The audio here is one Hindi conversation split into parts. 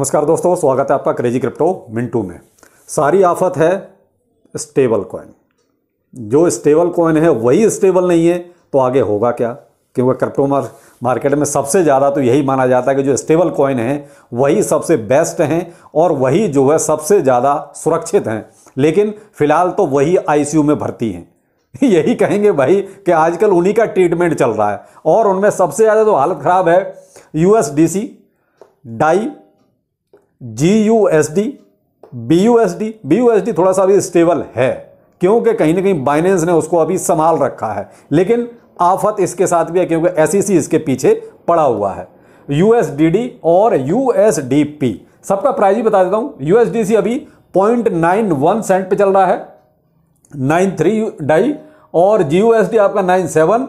नमस्कार दोस्तों स्वागत है आपका क्रेजी क्रिप्टो मिंटू में सारी आफत है स्टेबल कॉइन जो स्टेबल कॉइन है वही स्टेबल नहीं है तो आगे होगा क्या क्योंकि क्रिप्टो मार्केट में सबसे ज़्यादा तो यही माना जाता है कि जो स्टेबल कॉइन हैं वही सबसे बेस्ट हैं और वही जो है सबसे ज़्यादा सुरक्षित हैं लेकिन फ़िलहाल तो वही आई में भर्ती हैं यही कहेंगे भाई कि आजकल उन्हीं का ट्रीटमेंट चल रहा है और उनमें सबसे ज़्यादा तो हालत ख़राब है U DAI G U S D B U S D B U S D थोड़ा सा अभी स्टेबल है क्योंकि कहीं ना कहीं बाइनेंस ने उसको अभी संभाल रखा है लेकिन आफत इसके साथ भी है क्योंकि एस सी e इसके पीछे पड़ा हुआ है यू एस डी डी और यू एस डी पी सबका प्राइस भी बता देता हूँ यू एस डी सी अभी पॉइंट नाइन वन सेंट पर चल रहा है नाइन थ्री डाई और जी यू एस डी आपका nine seven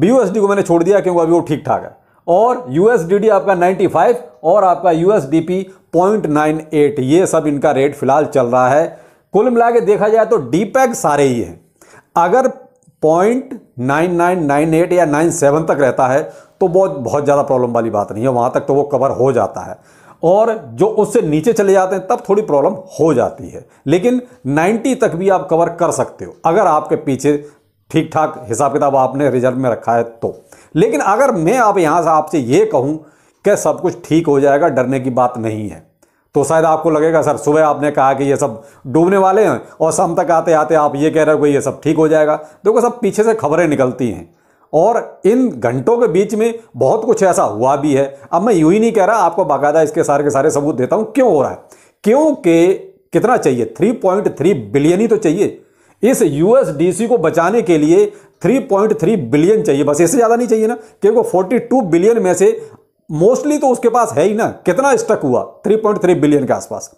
B U S D को मैंने छोड़ दिया क्योंकि अभी वो ठीक ठाक है और यू एस डी डी आपका नाइन्टी फाइव और आपका U S D P point nine eight ये सब इनका रेट फिलहाल चल रहा है कुल मिला के देखा जाए तो डी पैक e सारे ही हैं अगर point nine nine nine eight या नाइन सेवन तक रहता है तो बहुत बहुत ज़्यादा प्रॉब्लम वाली बात नहीं है वहाँ तक तो वो कवर हो जाता है और जो उससे नीचे चले जाते हैं तब थोड़ी प्रॉब्लम हो जाती है लेकिन 90 तक भी आप कवर कर सकते हो अगर आपके पीछे ठीक ठाक हिसाब किताब आपने रिजर्व में रखा है तो लेकिन अगर मैं आप यहाँ से आपसे ये कहूँ कि सब कुछ ठीक हो जाएगा डरने की बात नहीं है तो शायद आपको लगेगा सर सुबह आपने कहा कि ये सब डूबने वाले हैं और शाम तक आते आते आप ये कह रहे हो कि ये सब ठीक हो जाएगा देखो सब पीछे से खबरें निकलती हैं और इन घंटों के बीच में बहुत कुछ ऐसा हुआ भी है अब मैं यूं ही नहीं कह रहा आपको बाकायदा इसके सारे के सारे सबूत देता हूं क्यों हो रहा है क्योंकि कितना चाहिए 3.3 बिलियन ही तो चाहिए इस यूएसडीसी को बचाने के लिए 3.3 बिलियन चाहिए बस इससे ज़्यादा नहीं चाहिए ना क्योंकि 42 बिलियन में से मोस्टली तो उसके पास है ही ना कितना स्टक हुआ 3.3 बिलियन के आसपास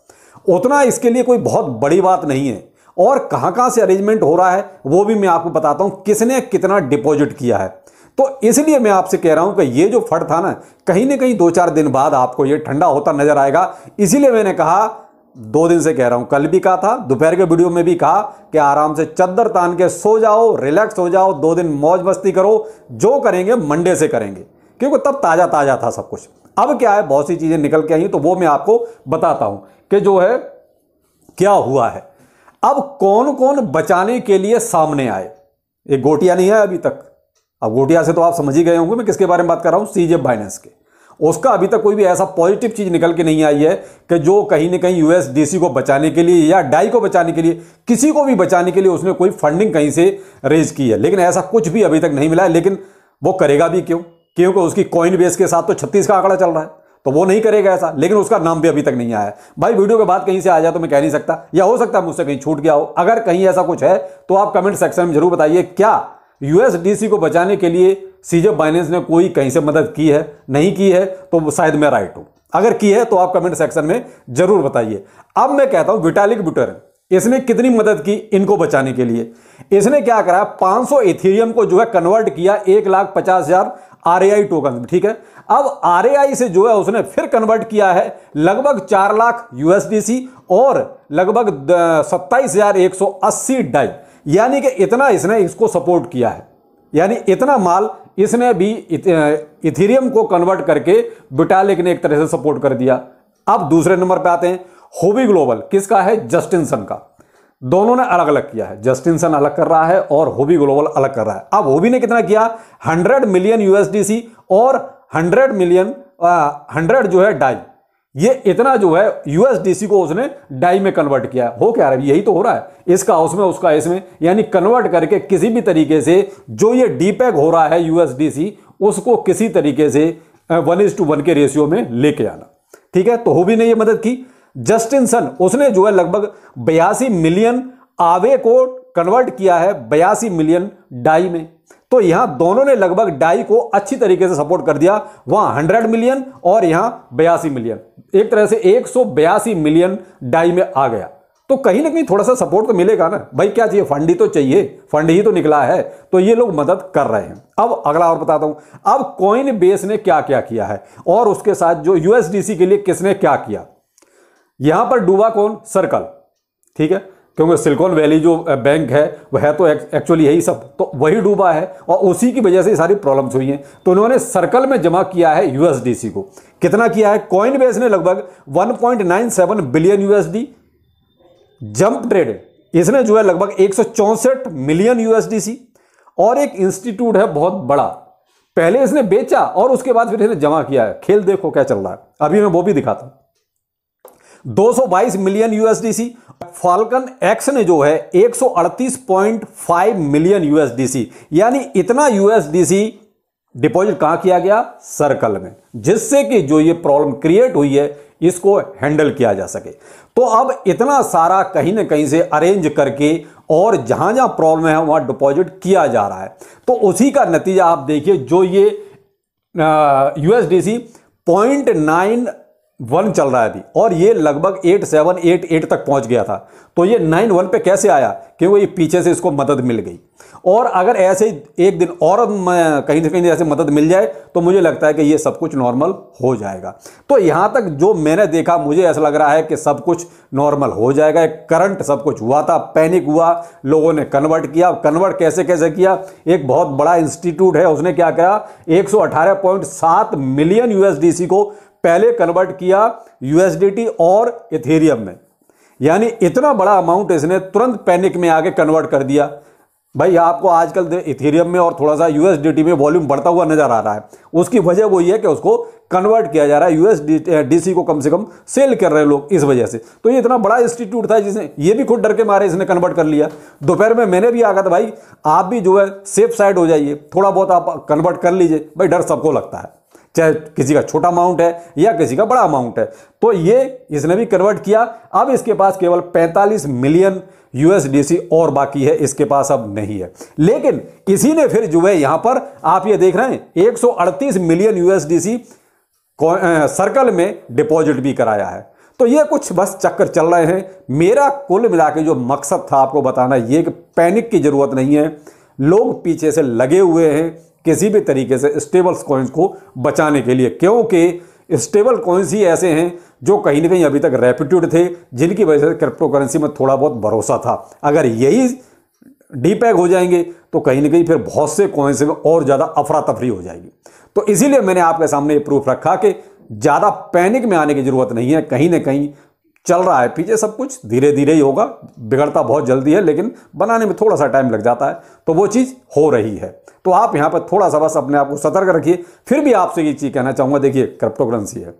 उतना इसके लिए कोई बहुत बड़ी बात नहीं है और कहां कहां से अरेंजमेंट हो रहा है वो भी मैं आपको बताता हूं किसने कितना डिपॉजिट किया है तो इसलिए मैं आपसे कह रहा हूं कि ये जो फंड था ना कहीं ना कहीं दो चार दिन बाद आपको ये ठंडा होता नजर आएगा इसीलिए मैंने कहा दो दिन से कह रहा हूं कल भी कहा था दोपहर के वीडियो में भी कहा कि आराम से चद्दर तान के सो जाओ रिलैक्स हो जाओ दो दिन मौज मस्ती करो जो करेंगे मंडे से करेंगे क्योंकि तब ताज़ा ताज़ा था सब कुछ अब क्या है बहुत सी चीज़ें निकल के आई तो वो मैं आपको बताता हूँ कि जो है क्या हुआ है अब कौन कौन बचाने के लिए सामने आए एक गोटिया नहीं है अभी तक अब गोटिया से तो आप समझ ही गए होंगे मैं किसके बारे में बात कर रहा हूँ सीजे बाइनेंस के उसका अभी तक कोई भी ऐसा पॉजिटिव चीज़ निकल के नहीं आई है कि जो कहीं ना कहीं यूएसडीसी को बचाने के लिए या डाई को बचाने के लिए किसी को भी बचाने के लिए उसने कोई फंडिंग कहीं से रेज की है लेकिन ऐसा कुछ भी अभी तक नहीं मिला है लेकिन वो करेगा भी क्यों क्योंकि उसकी कॉइन बेस के साथ तो छत्तीस का आंकड़ा चल रहा है तो वो नहीं करेगा ऐसा लेकिन उसका नाम भी अभी तक नहीं आया भाई वीडियो के बाद कहीं से आ जाए तो मैं कह नहीं सकता या हो सकता है मुझसे कहीं छूट गया हो अगर कहीं ऐसा कुछ है तो आप कमेंट सेक्शन में जरूर बताइए क्या यूएसडीसी को बचाने के लिए सीजब बाइनेंस ने कोई कहीं से मदद की है नहीं की है तो शायद मैं राइट हूं अगर की है तो आप कमेंट सेक्शन में जरूर बताइए अब मैं कहता हूं विटालिक बुटेरन इसने कितनी मदद की इनको बचाने के लिए इसने क्या करा 500 इथेरियम को जो है कन्वर्ट किया एक लाख पचास हजार आर टोकन ठीक है अब आर से जो है उसने फिर कन्वर्ट किया है लगभग चार लाख यूएसडीसी और लगभग सत्ताईस हजार एक सौ अस्सी डाई यानी कि इतना इसने इसको सपोर्ट किया है यानी इतना माल इसने भी इथेरियम को कन्वर्ट करके बिटालिक ने एक तरह से सपोर्ट कर दिया अब दूसरे नंबर पर आते हैं होबी ग्लोबल किसका है जस्टिनसन का दोनों ने अलग अलग किया है जस्टिनसन अलग कर रहा है और होबी ग्लोबल अलग कर रहा है अब होबी ने कितना किया 100 मिलियन यूएसडीसी और 100 मिलियन हंड्रेड जो है डाई ये इतना जो है यूएसडीसी को उसने डाई में कन्वर्ट किया है हो क्या रहा है यही तो हो रहा है इसका उसमें उसका इसमें यानी कन्वर्ट करके किसी भी तरीके से जो ये डीपैक हो रहा है यूएसडीसी उसको किसी तरीके से वन इज टू वन के रेशियो में लेके आना ठीक है तो होबी ने ये मदद की जस्टिनसन उसने जो है लगभग बयासी मिलियन आवे को कन्वर्ट किया है बयासी मिलियन डाई में तो यहां दोनों ने लगभग डाई को अच्छी तरीके से सपोर्ट कर दिया वहां हंड्रेड मिलियन और यहां बयासी मिलियन एक तरह से एक मिलियन डाई में आ गया तो कहीं ना कहीं थोड़ा सा सपोर्ट तो मिलेगा ना भाई क्या चाहिए फंड ही तो चाहिए फंड ही तो निकला है तो ये लोग मदद कर रहे हैं अब अगला और बताता हूं अब कॉइन बेस ने क्या क्या किया है और उसके साथ जो यूएसडीसी के लिए किसने क्या किया यहां पर डूबा कौन सर्कल ठीक है क्योंकि सिलिकॉन वैली जो बैंक है वह है तो एक्चुअली यही सब तो वही डूबा है और उसी की वजह से सारी प्रॉब्लम्स हुई हैं तो उन्होंने सर्कल में जमा किया है यूएसडीसी को कितना किया है कॉइन बेस ने लगभग 1.97 बिलियन यूएसडी जंप ट्रेड इसने जो है लगभग एक मिलियन यूएसडीसी और एक इंस्टीट्यूट है बहुत बड़ा पहले इसने बेचा और उसके बाद फिर इसने जमा किया है खेल देखो क्या चल रहा है अभी मैं वो भी दिखाता हूँ 222 मिलियन यूएसडीसी फाल्कन एक्स ने जो है 138.5 मिलियन यूएसडीसी यानी इतना यूएसडीसी डिपॉजिट कहां किया गया सर्कल में जिससे कि जो ये प्रॉब्लम क्रिएट हुई है इसको हैंडल किया जा सके तो अब इतना सारा कहीं ना कहीं से अरेंज करके और जहां जहां प्रॉब्लम है वहां डिपॉजिट किया जा रहा है तो उसी का नतीजा आप देखिए जो ये यूएसडीसी पॉइंट नाइन वन चल रहा है अभी और ये लगभग एट सेवन एट एट तक पहुंच गया था तो ये नाइन वन पे कैसे आया क्योंकि ये पीछे से इसको मदद मिल गई और अगर ऐसे एक दिन और कहीं ना कहीं ऐसे मदद मिल जाए तो मुझे लगता है कि ये सब कुछ नॉर्मल हो जाएगा तो यहाँ तक जो मैंने देखा मुझे ऐसा लग रहा है कि सब कुछ नॉर्मल हो जाएगा एक करंट सब कुछ हुआ था पैनिक हुआ लोगों ने कन्वर्ट किया कन्वर्ट कैसे कैसे किया एक बहुत बड़ा इंस्टीट्यूट है उसने क्या किया एक मिलियन यूएसडीसी को पहले कन्वर्ट किया यूएसडीटी और इथेरियम में यानी इतना बड़ा अमाउंट इसने तुरंत पैनिक में आके कन्वर्ट कर दिया भाई आपको आजकल इथेरियम में और थोड़ा सा यूएसडीटी में वॉल्यूम बढ़ता हुआ नजर आ रहा है उसकी वजह वही है कि उसको कन्वर्ट किया जा रहा है यूएसडीसी को कम से कम सेल कर रहे लोग इस वजह से तो ये इतना बड़ा इंस्टीट्यूट था जिसने ये भी खुद डर के मारे इसने कन्वर्ट कर लिया दोपहर में मैंने भी आ था भाई आप भी जो है सेफ साइड हो जाइए थोड़ा बहुत आप कन्वर्ट कर लीजिए भाई डर सबको लगता है चाहे किसी का छोटा अमाउंट है या किसी का बड़ा अमाउंट है तो ये इसने भी कन्वर्ट किया अब इसके पास केवल 45 मिलियन यूएसडीसी और बाकी है इसके पास अब नहीं है लेकिन इसी ने फिर जो है यहां पर आप ये देख रहे हैं 138 मिलियन यूएसडीसी सर्कल में डिपॉजिट भी कराया है तो ये कुछ बस चक्कर चल रहे हैं मेरा कुल मिला के जो मकसद था आपको बताना ये कि पैनिक की ज़रूरत नहीं है लोग पीछे से लगे हुए हैं किसी भी तरीके से स्टेबल कॉइन्स को बचाने के लिए क्योंकि स्टेबल कॉइन्स ही ऐसे हैं जो कहीं ना कहीं अभी तक रेपिट्यूड थे जिनकी वजह से क्रिप्टो करेंसी में थोड़ा बहुत भरोसा था अगर यही पैक हो जाएंगे तो कहीं ना कहीं फिर बहुत से कॉइन्स में और ज़्यादा अफरा तफरी हो जाएगी तो इसीलिए मैंने आपके सामने ये प्रूफ रखा कि ज़्यादा पैनिक में आने की ज़रूरत नहीं है कहीं ना कहीं चल रहा है पीछे सब कुछ धीरे धीरे ही होगा बिगड़ता बहुत जल्दी है लेकिन बनाने में थोड़ा सा टाइम लग जाता है तो वो चीज़ हो रही है तो आप यहाँ पर थोड़ा सा बस अपने आप को सतर्क रखिए फिर भी आपसे ये चीज़ कहना चाहूँगा देखिए क्रिप्टो करेंसी है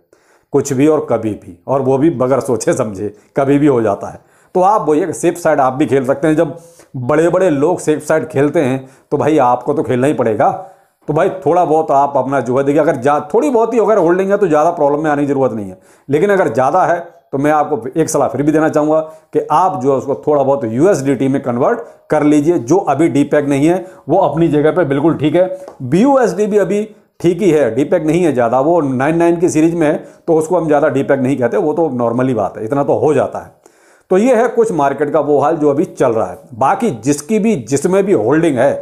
कुछ भी और कभी भी और वो भी बगैर सोचे समझे कभी भी हो जाता है तो आप वो ये सेफ साइड आप भी खेल सकते हैं जब बड़े बड़े लोग सेफ साइड खेलते हैं तो भाई आपको तो खेलना ही पड़ेगा तो भाई थोड़ा बहुत आप अपना जो है देखिए अगर जा थोड़ी बहुत ही अगर होल्डिंग है तो ज़्यादा प्रॉब्लम में आने की ज़रूरत नहीं है लेकिन अगर ज़्यादा है तो मैं आपको एक सलाह फिर भी देना चाहूँगा कि आप जो है उसको थोड़ा बहुत यूएसडीटी में कन्वर्ट कर लीजिए जो अभी डीपैक e नहीं है वो अपनी जगह पर बिल्कुल ठीक है बी भी अभी ठीक ही है डीपैक e नहीं है ज़्यादा वो नाइन नाइन की सीरीज में है तो उसको हम ज़्यादा डीपैक e नहीं कहते वो तो नॉर्मली बात है इतना तो हो जाता है तो ये है कुछ मार्केट का वो हाल जो अभी चल रहा है बाकी जिसकी भी जिसमें भी होल्डिंग है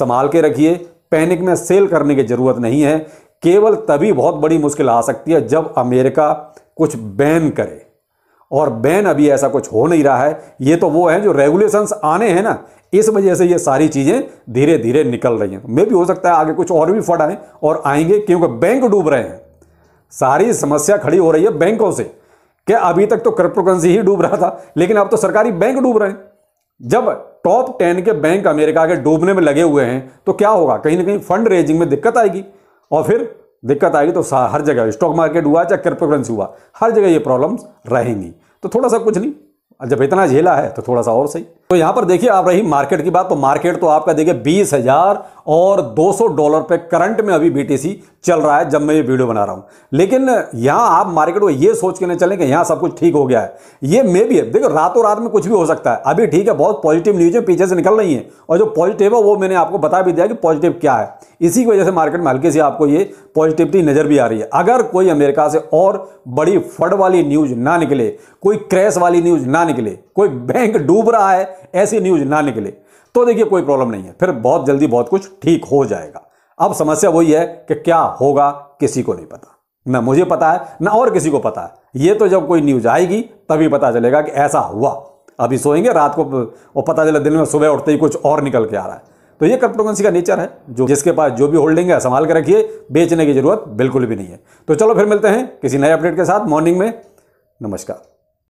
संभाल के रखिए पैनिक में सेल करने की ज़रूरत नहीं है केवल तभी बहुत बड़ी मुश्किल आ सकती है जब अमेरिका कुछ बैन करे और बैन अभी ऐसा कुछ हो नहीं रहा है ये तो वो है जो रेगुलेशंस आने हैं ना इस वजह से ये सारी चीज़ें धीरे धीरे निकल रही हैं मे भी हो सकता है आगे कुछ और भी फट आए और आएंगे क्योंकि बैंक डूब रहे हैं सारी समस्या खड़ी हो रही है बैंकों से क्या अभी तक तो क्रिप्टोकरेंसी ही डूब रहा था लेकिन अब तो सरकारी बैंक डूब रहे हैं जब टॉप टेन के बैंक अमेरिका के डूबने में लगे हुए हैं तो क्या होगा कहीं ना कहीं फंड रेजिंग में दिक्कत आएगी और फिर दिक्कत आएगी तो हर जगह स्टॉक मार्केट हुआ चाहे क्रिप्टो करेंसी हुआ हर जगह ये प्रॉब्लम्स रहेंगी तो थोड़ा सा कुछ नहीं जब इतना झेला है तो थोड़ा सा और सही तो यहां पर देखिए आप रही मार्केट की बात तो मार्केट तो आपका देखिए बीस हजार और 200 डॉलर पे करंट में अभी बीटीसी चल रहा है जब मैं ये वीडियो बना रहा हूं लेकिन यहां आप मार्केट को ये सोच के नहीं चलें कि यहां सब कुछ ठीक हो गया है ये मे भी है देखो रातों रात में कुछ भी हो सकता है अभी ठीक है बहुत पॉजिटिव न्यूज है पीछे से निकल रही है और जो पॉजिटिव है वो मैंने आपको बता भी दिया कि पॉजिटिव क्या है इसी की वजह से मार्केट में हल्की सी आपको ये पॉजिटिविटी नज़र भी आ रही है अगर कोई अमेरिका से और बड़ी फड़ वाली न्यूज ना निकले कोई क्रैश वाली न्यूज ना निकले कोई बैंक डूब रहा है ऐसी न्यूज ना निकले तो देखिए कोई प्रॉब्लम नहीं है फिर बहुत जल्दी बहुत कुछ ठीक हो जाएगा अब समस्या वही है कि क्या होगा किसी को नहीं पता ना मुझे पता है ना और किसी को पता है ये तो जब कोई न्यूज आएगी तभी पता चलेगा कि ऐसा हुआ अभी सोएंगे रात को वो पता चला दिन में सुबह उठते ही कुछ और निकल के आ रहा है तो ये क्रिप्टोकरेंसी का नेचर है जो जिसके पास जो भी होल्डिंग है संभाल के रखिए बेचने की जरूरत बिल्कुल भी नहीं है तो चलो फिर मिलते हैं किसी नए अपडेट के साथ मॉर्निंग में नमस्कार